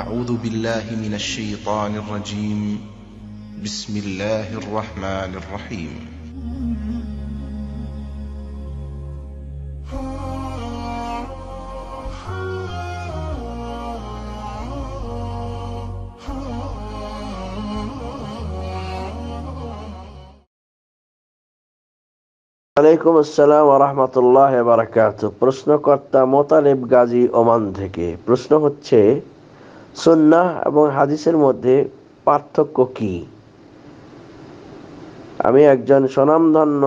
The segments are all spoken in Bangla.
أعوذ بالله من الشيطان الرجيم بسم الله الرحمن الرحيم আলাইকুম আসসালাম রহমতুল্লাহ বারাকাত প্রশ্নকর্তা মোতালেব গাজী ওমান থেকে প্রশ্ন হচ্ছে সন্ন্যাহ এবং হাদিসের মধ্যে পার্থক্য কি আমি একজন স্বনামধন্য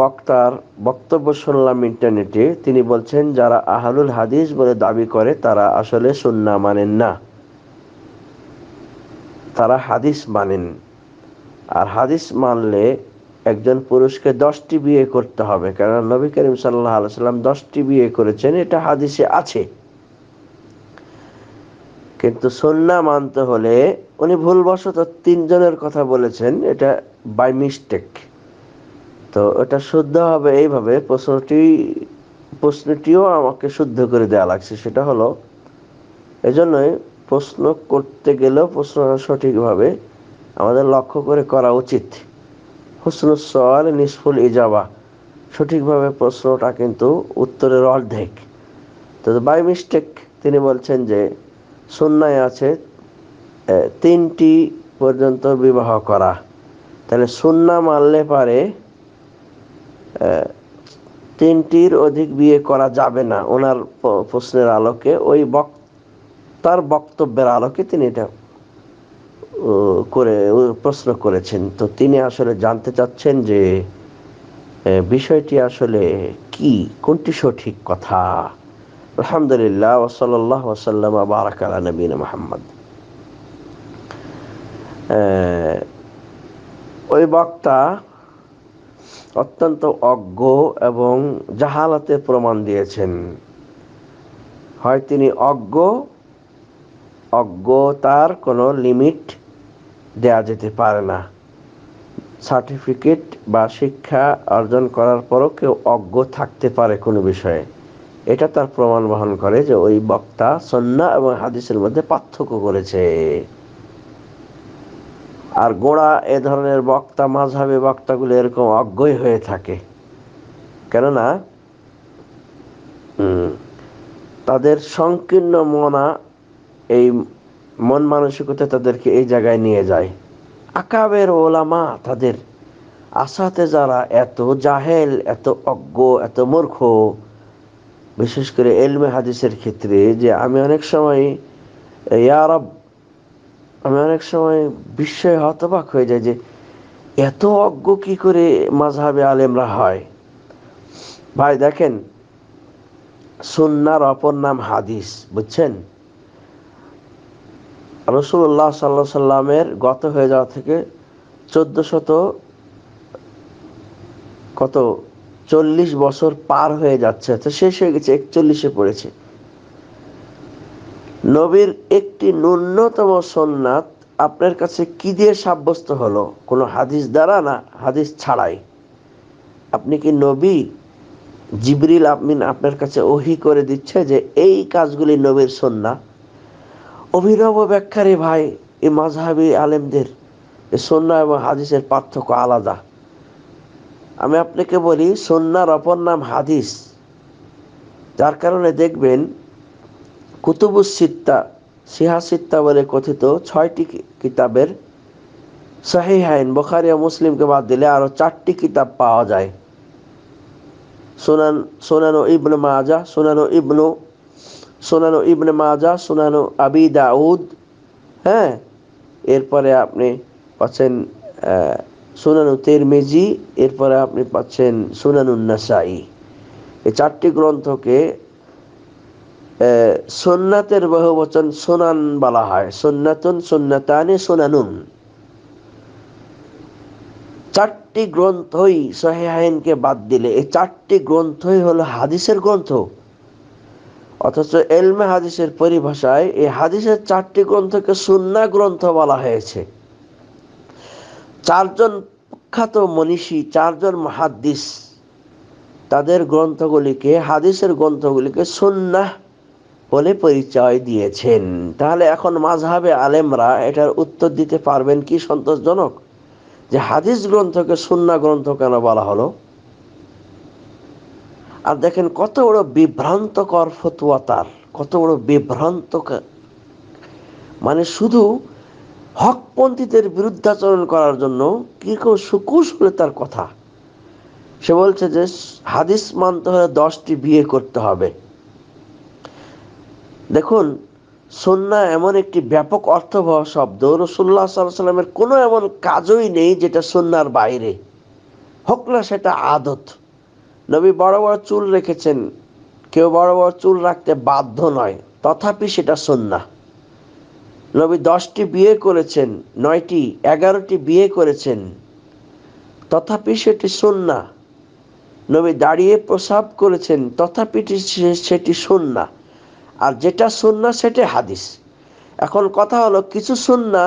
বক্তার বক্তব্য শুনলাম ইন্টারনেটে তিনি বলছেন যারা আহলুল হাদিস বলে দাবি করে তারা আসলে সন্না মানেন না তারা হাদিস মানেন আর হাদিস মানলে একজন পুরুষকে দশটি বিয়ে করতে হবে কেননা নবী করিম সাল্লাহ আলসালাম দশটি বিয়ে করেছেন এটা হাদিসে আছে কিন্তু সন্না মানতে হলে উনি ভুলবশত তিনজনের কথা বলেছেন এটা বাই মিস্টেক তো এটা শুদ্ধ হবে এইভাবে প্রশ্নটি প্রশ্নটিও আমাকে শুদ্ধ করে দেওয়া লাগছে সেটা হলো এজন্যই প্রশ্ন করতে গেলেও প্রশ্ন সঠিকভাবে আমাদের লক্ষ্য করে করা উচিত হুসনুস সওয়াল নিষ্ফুল ইজাবা সঠিকভাবে প্রশ্নটা কিন্তু উত্তরের অর্ধেক তো বাই মিস্টেক তিনি বলছেন যে সুন্নায় আছে তিনটি পর্যন্ত বিবাহ করা তাহলে সুন্না মানলে পারে তিনটির অধিক বিয়ে করা যাবে না ওনার প্রশ্নের আলোকে ওই তার বক্তব্যের আলোকে তিনি এটা করে প্রশ্ন করেছেন তো তিনি আসলে জানতে চাচ্ছেন যে বিষয়টি আসলে কি কোনটি সঠিক কথা আলহামদুলিল্লাহ ওসল্লাহ ওসাল্লাম বারাক আলা নবীন মোহাম্মদ ওই বক্তা অত্যন্ত অজ্ঞ এবং জাহালাতে প্রমাণ দিয়েছেন হয় তিনি অজ্ঞ অজ্ঞতার কোনো লিমিট দেয়া যেতে পারে না সার্টিফিকেট বা শিক্ষা অর্জন করার পরও কেউ অজ্ঞ থাকতে পারে কোনো বিষয়ে এটা তার প্রমাণ বহন করে যে ওই বক্তা সন্না এবং হাদিসের মধ্যে পার্থক্য করেছে আর গোড়া এ ধরনের বক্তা মাঝাবে বক্তাগুলো এরকম অজ্ঞই হয়ে থাকে কেননা তাদের সংকীর্ণ মনা এই মন মানসিকতা তাদেরকে এই জায়গায় নিয়ে যায় আকাবের ওলামা তাদের আসাতে যারা এত জাহেল এত অজ্ঞ এত মূর্খ বিশেষ করে এলমে হাদিসের ক্ষেত্রে যে আমি অনেক সময় ইয়ারব আমি অনেক সময় বিস্ময় হতবাক হয়ে যায় যে এত অজ্ঞ কি করে মাঝহাবে আলেমরা হয় ভাই দেখেন সুন্নার অপর নাম হাদিস বুঝছেন রসুল্লাহ সাল্লাহ সাল্লামের গত হয়ে যাওয়া থেকে শত কত চল্লিশ বছর পার হয়ে যাচ্ছে তো শেষ হয়ে গেছে একচল্লিশে পড়েছে নবীর একটি ন্যূনতম সোননাথ আপনার কাছে কি দিয়ে সাব্যস্ত হলো কোনো হাদিস দ্বারা না হাদিস ছাড়াই আপনি কি নবী জিবরিল আমিন আপনার কাছে ওহি করে দিচ্ছে যে এই কাজগুলি নবীর সন্না অভিনব ব্যাখ্যারে ভাই এ মাঝহাবি আলেমদের এ সন্না এবং হাদিসের পার্থক্য আলাদা আমি আপনাকে বলি সন্ন্যার অপর নাম হাদিস যার কারণে দেখবেন কুতুবুস সিত্তা সিহা সিত্তা বলে কথিত ছয়টি কিতাবের সাহিহাইন হাইন বোখারিয়া মুসলিমকে বাদ দিলে আরও চারটি কিতাব পাওয়া যায় সোনান সোনানো ইবনু মাজা সোনানো ইবনু সোনানো ইবনে মাজা সোনানো আবি দাউদ হ্যাঁ এরপরে আপনি পাচ্ছেন সুনানু তেরমেজি এরপরে আপনি পাচ্ছেন সোনানু নাসাই এই চারটি গ্রন্থকে সোননাথের বহুবচন সোনান বলা হয় সোনাতন সোনাতানে সোনানুন চারটি গ্রন্থই সহেহাইনকে বাদ দিলে এই চারটি গ্রন্থই হলো হাদিসের গ্রন্থ অথচ এলমে হাদিসের পরিভাষায় এই হাদিসের চারটি গ্রন্থকে সুন্না গ্রন্থ বলা হয়েছে চারজন প্রখ্যাত মনীষী চারজন মহাদ্দিস তাদের গ্রন্থগুলিকে হাদিসের গ্রন্থগুলিকে সুন্নাহ বলে পরিচয় দিয়েছেন তাহলে এখন মাঝহাবে আলেমরা এটার উত্তর দিতে পারবেন কি সন্তোষজনক যে হাদিস গ্রন্থকে সুন্না গ্রন্থ কেন বলা হলো আর দেখেন কত বড় বিভ্রান্তকর ফতুয়া তার কত বড় বিভ্রান্ত মানে শুধু হকপন্থীদের বিরুদ্ধাচরণ করার জন্য কি কেউ সুকুশলে তার কথা সে বলছে যে হাদিস মানতে হলে দশটি বিয়ে করতে হবে দেখুন সন্না এমন একটি ব্যাপক অর্থবহ শব্দ রসুল্লাহ সাল্লামের কোনো এমন কাজই নেই যেটা সন্ন্যার বাইরে হোক না সেটা আদত নবী বড় বড় চুল রেখেছেন কেউ বড় বড় চুল রাখতে বাধ্য নয় তথাপি সেটা সন্না নবী দশটি বিয়ে করেছেন নয়টি এগারোটি বিয়ে করেছেন তথাপি সেটি সন্না নবী দাঁড়িয়ে প্রসাব করেছেন তথাপি সেটি সন্না আর যেটা সন্না সেটি হাদিস এখন কথা হলো কিছু সন্না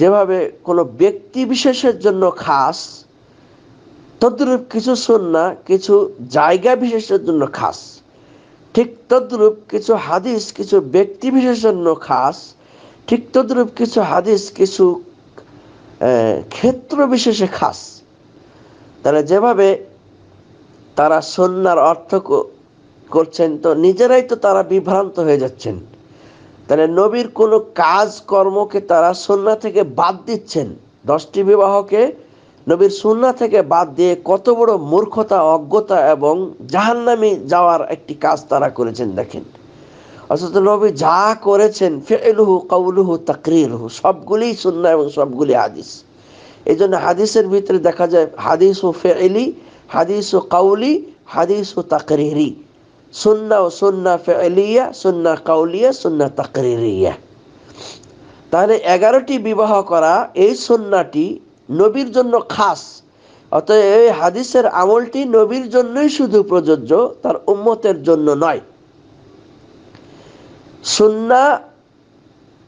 যেভাবে কোনো ব্যক্তি বিশেষের জন্য খাস তদ্রূপ কিছু সন্না কিছু জায়গা বিশেষের জন্য খাস ঠিক তদ্রূপ কিছু হাদিস কিছু ব্যক্তি বিশেষের জন্য খাস ঠিক তদ্রূপ কিছু হাদিস কিছু ক্ষেত্র বিশেষে খাস তাহলে যেভাবে তারা সন্ন্যার অর্থ করছেন তো নিজেরাই তো তারা বিভ্রান্ত হয়ে যাচ্ছেন তাহলে নবীর কোনো কাজ কর্মকে তারা সন্না থেকে বাদ দিচ্ছেন দশটি বিবাহকে নবীর সুন্না থেকে বাদ দিয়ে কত বড় মূর্খতা অজ্ঞতা এবং জাহান্নামে যাওয়ার একটি কাজ তারা করেছেন দেখেন অথচ নবী যা করেছেন ফেলুহু কৌলুহু তাকরিরহু সবগুলি সুন্না এবং সবগুলি হাদিস এই জন্য হাদিসের ভিতরে দেখা যায় হাদিস ও ফেলি হাদিস ও কাউলি হাদিস ও তাকরিরি সুন্না ও সুন্না ফেলিয়া সুন্না কাউলিয়া সুন্না তাকরিরিয়া তাহলে এগারোটি বিবাহ করা এই সন্নাটি নবীর জন্য খাস অতএব এই হাদিসের আমলটি নবীর জন্যই শুধু প্রযোজ্য তার উম্মতের জন্য নয় সুন্না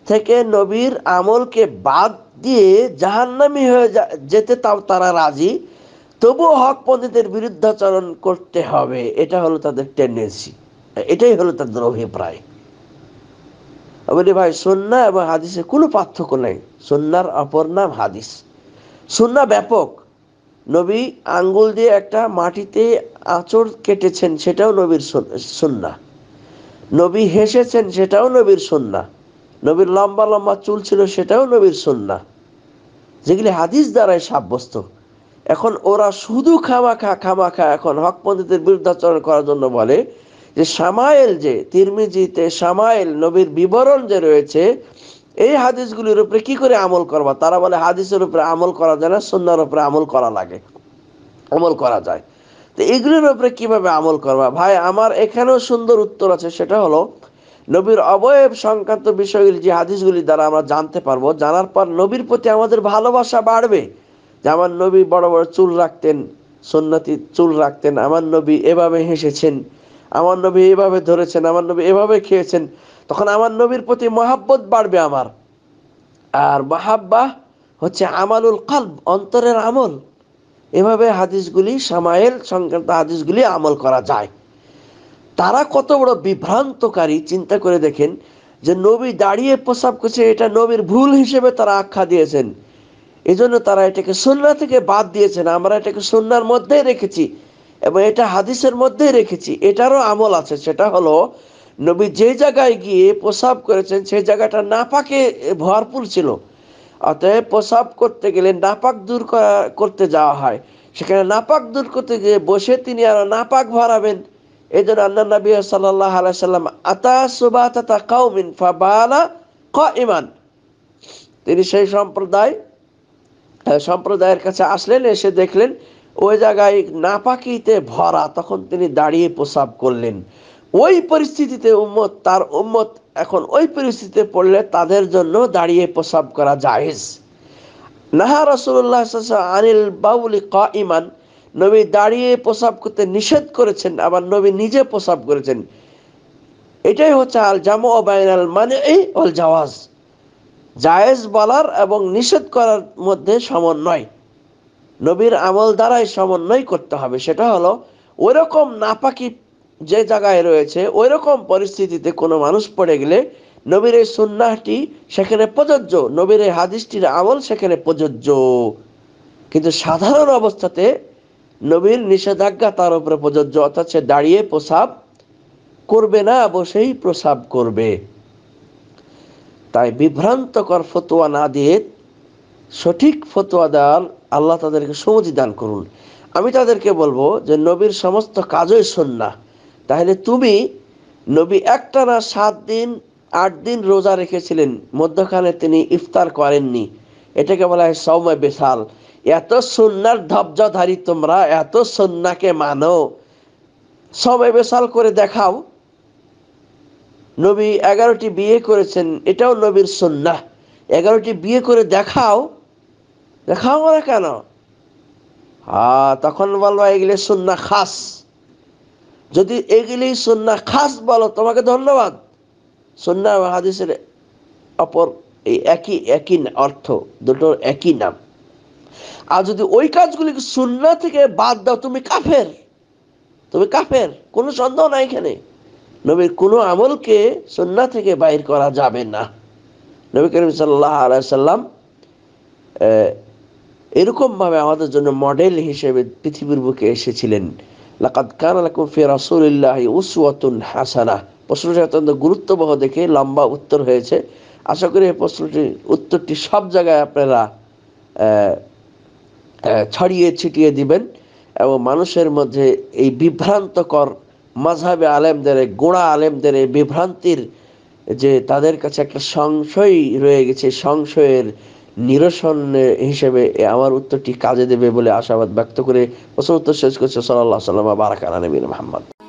থেকে নবীর আমলকে বাদ দিয়ে জাহান্নামি হয়ে যেতে তাও তারা রাজি তবুও হক পন্থীদের বিরুদ্ধাচরণ করতে হবে এটা হলো তাদের টেন্ডেন্সি এটাই হলো তাদের অভিপ্রায় বলি ভাই সন্না এবং হাদিসে কোনো পার্থক্য নেই সন্ন্যার অপর নাম হাদিস সুন্না ব্যাপক নবী আঙ্গুল দিয়ে একটা মাটিতে আঁচড় কেটেছেন সেটাও নবীর সুন্না নবী হেসেছেন সেটাও নবীর সুন্না নবীর লম্বা লম্বা চুল ছিল সেটাও নবীর সুন্না যেগুলি হাদিস দ্বারাই সাব্যস্ত এখন ওরা শুধু খামাখা খামাখা এখন হকপন্থীদের বিরুদ্ধাচরণ করার জন্য বলে যে সামায়েল যে তিরমিজিতে সামায়েল নবীর বিবরণ যে রয়েছে এই হাদিসগুলির উপরে কি করে আমল করবা তারা বলে হাদিসের উপরে আমল করা যায় না সন্ন্যার উপরে আমল করা লাগে আমল করা যায় তো এগুলির উপরে কিভাবে আমল করবা ভাই আমার এখানেও সুন্দর উত্তর আছে সেটা হলো নবীর অবয়ব সংক্রান্ত বিষয়গুলি যে হাদিসগুলি দ্বারা আমরা জানতে পারবো জানার পর নবীর প্রতি আমাদের ভালোবাসা বাড়বে যে আমার নবী বড় বড় চুল রাখতেন সন্ন্যতি চুল রাখতেন আমার নবী এভাবে হেসেছেন আমার নবী এভাবে ধরেছেন আমার নবী এভাবে খেয়েছেন তখন আমার নবীর প্রতি মহাব্বত বাড়বে আমার আর মাহাব্বা হচ্ছে আমালুল কাল্ব অন্তরের আমল এভাবে হাদিসগুলি সামাইল সংক্রান্ত হাদিসগুলি আমল করা যায় তারা কত বড় বিভ্রান্তকারী চিন্তা করে দেখেন যে নবী দাঁড়িয়ে প্রস্রাব করছে এটা নবীর ভুল হিসেবে তারা আখ্যা দিয়েছেন এজন্য তারা এটাকে সন্না থেকে বাদ দিয়েছেন আমরা এটাকে সন্ন্যার মধ্যেই রেখেছি এবং এটা হাদিসের মধ্যেই রেখেছি এটারও আমল আছে সেটা হলো নবী যে জায়গায় গিয়ে প্রসাব করেছেন সেই জায়গাটা নাপাকে ভরপুর ছিল অতএব প্রসাব করতে গেলে নাপাক দূর করা করতে যাওয়া হয় সেখানে নাপাক দূর করতে গিয়ে বসে তিনি আরও নাপাক ভরাবেন এই জন্য আন্না নবী সাল্লাহ আলাইসাল্লাম আতা সুবা তাতা কাউমিন ফাবালা ক ইমান তিনি সেই সম্প্রদায় সম্প্রদায়ের কাছে আসলেন এসে দেখলেন ওই জায়গায় নাপাকিতে ভরা তখন তিনি দাঁড়িয়ে প্রসাব করলেন ওই পরিস্থিতিতে উম্মত তার উম্মত এখন ওই পরিস্থিতিতে পড়লে তাদের জন্য দাঁড়িয়ে প্রসাব করা জাহেজ নাহা রসুল্লাহ আনিল বাউলি ক ইমান নবী দাঁড়িয়ে প্রসাব করতে নিষেধ করেছেন আবার নবী নিজে প্রসাব করেছেন এটাই হচ্ছে আল জামো বাইনাল মানে এই অল জাওয়াজ জায়েজ বলার এবং নিষেধ করার মধ্যে সমন্বয় নবীর আমল দ্বারাই সমন্বয় করতে হবে সেটা হলো ওইরকম নাপাকি যে জায়গায় রয়েছে ওই রকম পরিস্থিতিতে কোনো মানুষ পড়ে গেলে নবীর এই সুন্নাহটি সেখানে প্রযোজ্য নবীর এই হাদিসটির আমল সেখানে প্রযোজ্য কিন্তু সাধারণ অবস্থাতে নবীর নিষেধাজ্ঞা তার উপরে প্রযোজ্য অর্থাৎ সে দাঁড়িয়ে প্রসাব করবে না বসেই প্রসাব করবে তাই বিভ্রান্তকর ফতোয়া না দিয়ে সঠিক ফতোয়া দেওয়ার আল্লাহ তাদেরকে সমুচি দান করুন আমি তাদেরকে বলবো যে নবীর সমস্ত কাজই সন্না তাহলে তুমি নবী একটানা সাত দিন আট দিন রোজা রেখেছিলেন মধ্যখানে তিনি ইফতার করেননি এটাকে বলা হয় সময় বিশাল এত সন্ন্যার ধব্জধারী তোমরা এত সন্নাকে মানো সময় বিশাল করে দেখাও নবী এগারোটি বিয়ে করেছেন এটাও নবীর সন্না এগারোটি বিয়ে করে দেখাও দেখাও না কেন হ্যাঁ তখন বলবা এগুলো সন্না খাস যদি এগুলি সন্না খাস বলো তোমাকে ধন্যবাদ সন্না হাদিসের অপর এই একই একই অর্থ দুটোর একই নাম আর যদি ওই কাজগুলি সুন্না থেকে বাদ দাও তুমি কাফের তুমি কাফের কোনো সন্দেহ নাই এখানে নবীর কোনো আমলকে সন্না থেকে বাইর করা যাবে না নবী করিম সাল্লাহ আলাইসাল্লাম এরকমভাবে আমাদের জন্য মডেল হিসেবে পৃথিবীর বুকে এসেছিলেন লাকাদ কান আলাকুম ফি রাসুলিল্লাহ উসওয়াতুন হাসানা প্রশ্নটি অত্যন্ত গুরুত্ববহ দেখে লম্বা উত্তর হয়েছে আশা করি এই প্রশ্নটি উত্তরটি সব জায়গায় আপনারা ছড়িয়ে ছিটিয়ে দিবেন এবং মানুষের মধ্যে এই বিভ্রান্তকর মাঝহাবে আলেমদের গোড়া আলেমদের এই বিভ্রান্তির যে তাদের কাছে একটা সংশয় রয়ে গেছে সংশয়ের নিরসন হিসেবে আমার উত্তরটি কাজে দেবে বলে আশাবাদ ব্যক্ত করে প্রশ্ন উত্তর শেষ করছে সাল্লাহ সাল্লাম বারাকানা নবীন মোহাম্মদ